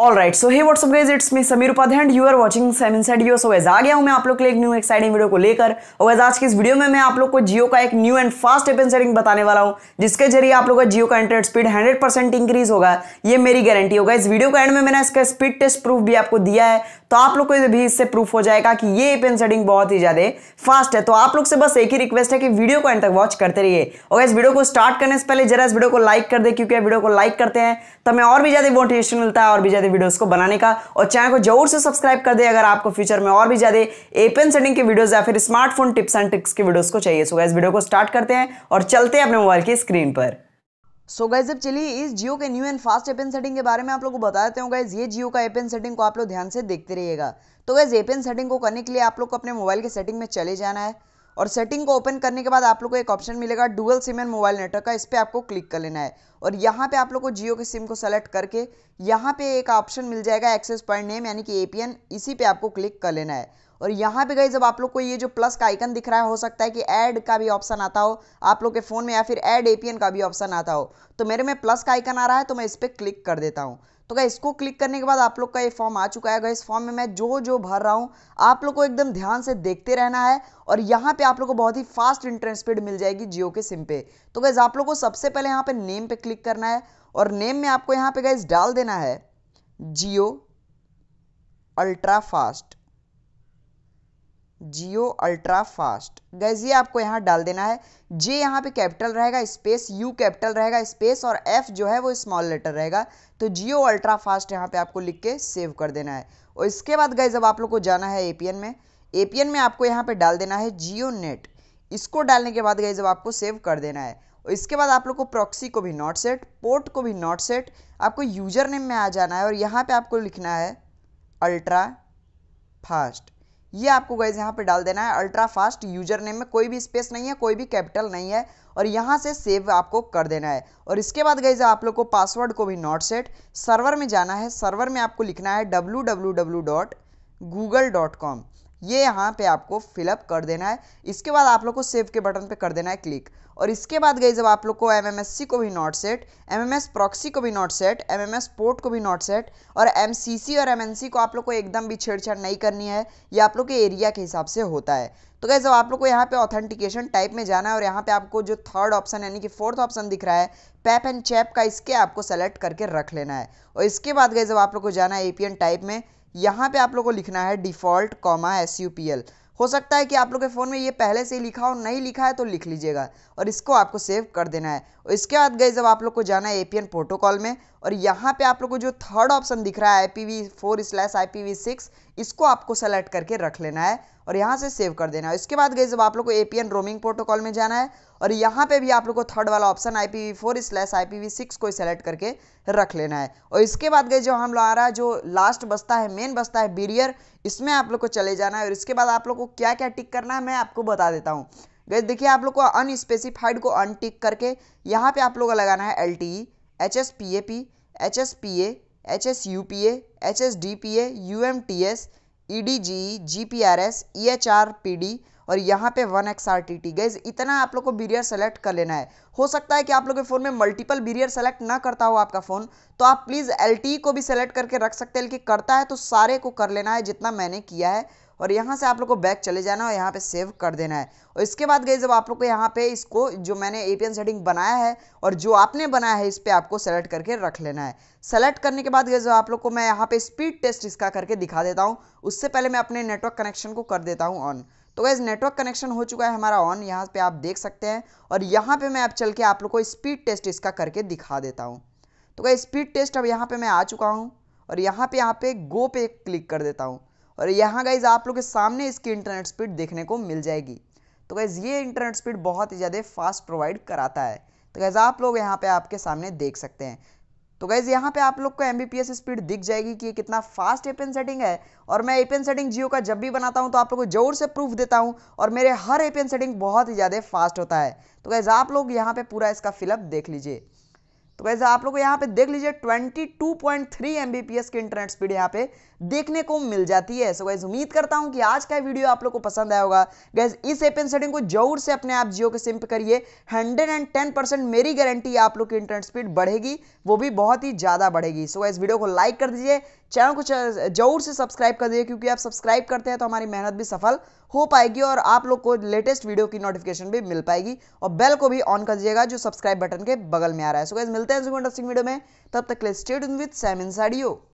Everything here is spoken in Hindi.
all right so hey what's up guys it's me Sameer Upadhyay and you are watching Sam inside so वैज आ गया हूँ मैं आप लोग के लिए एक न्यू एक्साइटिंग वीडियो को लेकर और आज की इस वीडियो में मैं आप लोग को जियो का एक new and fast APN setting बताने वाला हूँ जिसके जरिए आप लोग का जियो का internet speed hundred percent increase होगा ये मेरी गारंटी होगा इस वीडियो का एंड में मैंने इसका स्पीड टेस्ट प्रूफ भी आपको दिया है तो आप लोग को भी इससे प्रूफ हो जाएगा कि ये एपन सेटिंग बहुत ही ज़्यादा फास्ट है तो आप लोग से बस एक ही रिक्वेस्ट है कि वीडियो को एंड तक वॉच करते रहिए और इस वीडियो को स्टार्ट करने से पहले जरा इस वीडियो को लाइक कर दे क्योंकि वीडियो को लाइक करते हैं तो हमें और भी ज़्यादा मोटिवेशन मिलता है और भी ज़्यादा वीडियोस को बनाने का और चैनल को जरूर से सब्सक्राइब कर दे अगर आपको फ्यूचर में और भी ज्यादा एपीएन सेटिंग की वीडियोस या फिर स्मार्टफोन टिप्स एंड ट्रिक्स की वीडियोस को चाहिए सो so, इस वीडियो को स्टार्ट करते हैं और चलते हैं अपने मोबाइल की स्क्रीन पर सो so गाइज अब चलिए इस जियो के new and fast APN setting के बारे में आप लोगों को बता देते हूँ गाइज ये जियो का एपन सेटिंग को आप लोग ध्यान से देखते रहिएगा तो गाइज एपन सेटिंग को करने के लिए आप लोग को अपने मोबाइल के सेटिंग में चले जाना है और सेटिंग को ओपन करने के बाद आप लोग को एक ऑप्शन मिलेगा dual sim and mobile network का इस पर आपको क्लिक कर लेना है और यहाँ पे आप लोग को जियो के सिम को सेलेक्ट करके यहाँ पे एक ऑप्शन मिल जाएगा एक्सेस पॉइंट नेम यानी कि ए इसी पे आपको क्लिक कर लेना है और यहाँ पे गई जब आप लोग को ये जो प्लस का आइकन दिख रहा है हो सकता है कि ऐड का भी ऑप्शन आता हो आप लोग के फ़ोन में या फिर ऐड एपीएन का भी ऑप्शन आता हो तो मेरे में प्लस का आइकन आ रहा है तो मैं इस पर क्लिक कर देता हूँ तो गए इसको क्लिक करने के बाद आप लोग का ये फॉर्म आ चुका है इस फॉर्म में मैं जो जो भर रहा हूँ आप लोग को एकदम ध्यान से देखते रहना है और यहाँ पे आप लोग को बहुत ही फास्ट इंटरेस्ट स्पीड मिल जाएगी जियो के सिम पे तो गैस आप लोग को सबसे पहले यहाँ पे नेम पे क्लिक करना है और नेम में आपको यहाँ पे गैस डाल देना है Jio ultra fast Jio ultra fast guys ये आपको यहाँ डाल देना है जे यहाँ पे कैपिटल रहेगा स्पेस यू कैपिटल रहेगा स्पेस और एफ जो है वो स्मॉल लेटर रहेगा तो जियो अल्ट्रा फास्ट यहाँ पे आपको लिख के सेव कर देना है और इसके बाद गैस अब आप लोग को जाना है एपीएन में एपीएन में आपको यहाँ पे डाल देना है जियो नेट इसको डालने के बाद गए अब आपको सेव कर देना है और इसके बाद आप लोग को प्रॉक्सी को भी नॉट सेट पोर्ट को भी नॉट सेट आपको यूजर नेम में आ जाना है और यहाँ पे आपको लिखना है अल्ट्रा फास्ट ये आपको गैस यहाँ पे डाल देना है अल्ट्रा फास्ट यूजर नेम में कोई भी स्पेस नहीं है कोई भी कैपिटल नहीं है और यहाँ से सेव आपको कर देना है और इसके बाद गैस आप लोग को पासवर्ड को भी नॉट सेट सर्वर में जाना है सर्वर में आपको लिखना है W W dot Google dot com ये यहाँ पे आपको फिलअप कर देना है इसके बाद आप लोग को सेव के बटन पे कर देना है क्लिक और इसके बाद गई जब आप लोग को एम को भी नॉट सेट एम प्रॉक्सी को भी not set M M port को भी नॉट सेट और एम और एम को आप लोग को एकदम भी छेड़छाड़ नहीं करनी है ये आप लोग के एरिया के हिसाब से होता है तो गई जब आप लोग को यहाँ पे ऑथेंटिकेशन टाइप में जाना है और यहाँ पे आपको जो थर्ड ऑप्शन यानी कि फोर्थ ऑप्शन दिख रहा है पैप एंड चैप का इसके आपको सेलेक्ट करके रख लेना है और इसके बाद गए जब आप लोग को जाना है ए टाइप में यहाँ पे आप लोग को लिखना है default comma S U P L हो सकता है कि आप लोग के फ़ोन में ये पहले से ही लिखा हो नहीं लिखा है तो लिख लीजिएगा और इसको आपको सेव कर देना है और इसके बाद गए जब आप लोग को जाना है ए एपीएन प्रोटोकॉल में और यहाँ पे आप लोग को जो थर्ड ऑप्शन दिख रहा है I P V four slash I P V six इसको आपको सेलेक्ट करके रख लेना है और यहाँ से सेव कर देना है इसके बाद गई जब आप लोग को ए रोमिंग प्रोटोकॉल में जाना है और यहाँ पे भी आप लोग को थर्ड वाला option I P four slash I P six को सेलेक्ट करके रख लेना है और इसके बाद गई जो हम लोग आ रहा है जो लास्ट बसता है मेन बसता है बीरियर इसमें आप लोग को चले जाना है और इसके बाद आप लोग को क्या क्या टिक करना है मैं आपको बता देता हूँ गई देखिए आप लोग को अनस्पेसिफाइड को अनटिक करके यहाँ पे आप लोग को लगाना है L T E H S P A P H S P A H S U P A H S D P A U M T S E D G D G G P R S E H R P D और यहाँ पे one X R T T इतना आप लोग को बीरियर सेलेक्ट कर लेना है हो सकता है कि आप लोग के फ़ोन में मल्टीपल बीरियर सेलेक्ट ना करता हो आपका फ़ोन तो आप प्लीज़ एल टी को भी सेलेक्ट करके रख सकते हैं लेकिन करता है तो सारे को कर लेना है जितना मैंने किया है और यहाँ से आप लोग को बैक चले जाना और यहाँ पे सेव कर देना है और इसके बाद गई जब आप लोग को यहाँ पे इसको जो मैंने ए सेटिंग बनाया है और जो आपने बनाया है इस पर आपको सेलेक्ट करके रख लेना है सेलेक्ट करने के बाद गई जब आप लोग को मैं यहाँ पे स्पीड टेस्ट इसका करके दिखा देता हूँ उससे पहले मैं अपने नेटवर्क कनेक्शन को कर देता हूँ ऑन तो गैस नेटवर्क कनेक्शन हो चुका है हमारा ऑन यहाँ पे आप देख सकते हैं और यहाँ पे मैं अब चल के आप लोग को स्पीड टेस्ट इसका करके दिखा देता हूँ तो गैस स्पीड टेस्ट अब यहाँ पे मैं आ चुका हूँ और यहाँ पे यहाँ पे गो पे क्लिक कर देता हूँ और यहाँ गाइज आप लोग के सामने इसकी इंटरनेट स्पीड देखने को मिल जाएगी तो गैज़ ये इंटरनेट स्पीड बहुत ही ज़्यादा फास्ट प्रोवाइड कराता है तो गैज़ आप लोग यहाँ पे आपके सामने देख सकते हैं तो गैज़ यहाँ पे आप लोग को एम स्पीड दिख जाएगी कि ये कितना फास्ट एपन सेटिंग है और मैं एपन सेटिंग जियो का जब भी बनाता हूँ तो आप लोग को जोर से प्रूफ देता हूँ और मेरे हर एपन सेटिंग बहुत ही ज़्यादा फास्ट होता है तो गैज़ आप लोग यहाँ पर पूरा इसका फिलअप देख लीजिए तो वैसे आप लोग यहाँ पे देख लीजिए 22.3 एमबीपीएस की इंटरनेट स्पीड यहाँ पे देखने को मिल जाती है सो गैस उम्मीद करता हूँ कि आज का वीडियो आप लोग को पसंद आया होगा गैस इस एपिन सेटिंग को जरूर से अपने आप जियो के सिम पे करिए 110 परसेंट मेरी गारंटी आप लोग की इंटरनेट स्पीड बढ़ेगी वो भी बहुत ही ज़्यादा बढ़ेगी सो गैस वीडियो को लाइक कर दीजिए चैनल को जरूर से सब्सक्राइब कर दीजिए क्योंकि आप सब्सक्राइब करते हैं तो हमारी मेहनत भी सफल हो पाएगी और आप लोग को लेटेस्ट वीडियो की नोटिफिकेशन भी मिल पाएगी और बेल को भी ऑन कर दीजिएगा जो सब्सक्राइब बटन के बगल में आ रहा है सो so, गाइज मिलते हैं इंटरेस्टिंग वीडियो में तब तक के लिए स्टेड विद सैमिन साडियो